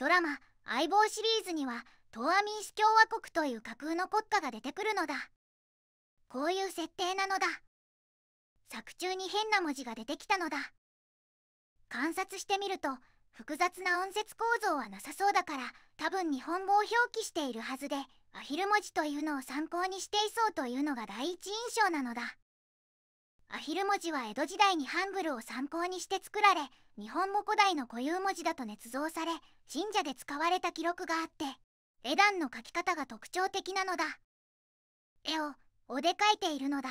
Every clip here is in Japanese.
ドラマ「相棒」シリーズには東亜民主共和国という架空の国家が出てくるのだこういう設定なのだ作中に変な文字が出てきたのだ観察してみると複雑な音節構造はなさそうだから多分日本語を表記しているはずでアヒル文字というのを参考にしていそうというのが第一印象なのだアヒル文字は江戸時代にハングルを参考にして作られ日本語古代の固有文字だと捏造され神社で使われた記録があって絵段の描き方が特徴的なのだ絵をおでかいているのだ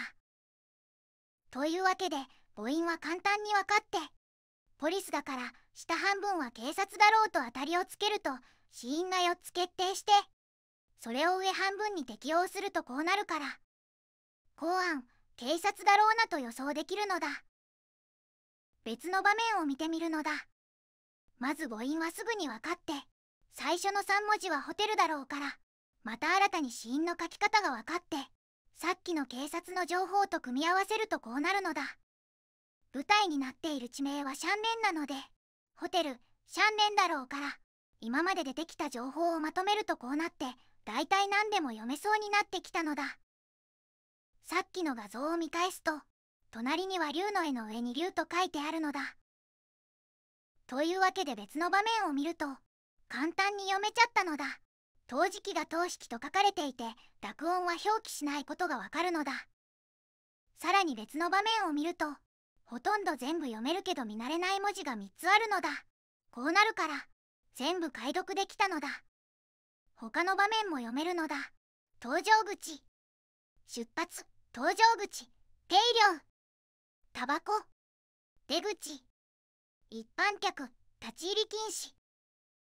というわけで母音は簡単に分かってポリスだから下半分は警察だろうと当たりをつけると死因が4つ決定してそれを上半分に適用するとこうなるから公安偵察だろうなと予想できるのだ別の場面を見てみるのだまず母音はすぐに分かって最初の3文字はホテルだろうからまた新たに死因の書き方が分かってさっきの警察の情報と組み合わせるとこうなるのだ舞台になっている地名はシャンレンなのでホテルシャンレンだろうから今まで出てきた情報をまとめるとこうなって大体何でも読めそうになってきたのださっきの画像を見返すと隣には竜の絵の上に竜と書いてあるのだ。というわけで別の場面を見ると簡単に読めちゃったのだ。陶磁器が陶式と書かれていて濁音は表記しないことがわかるのだ。さらに別の場面を見るとほとんど全部読めるけど見慣れない文字が3つあるのだ。こうなるから全部解読できたのだ。他の場面も読めるのだ。搭乗口出発搭乗口定量タバコ出口一般客立ち入り禁止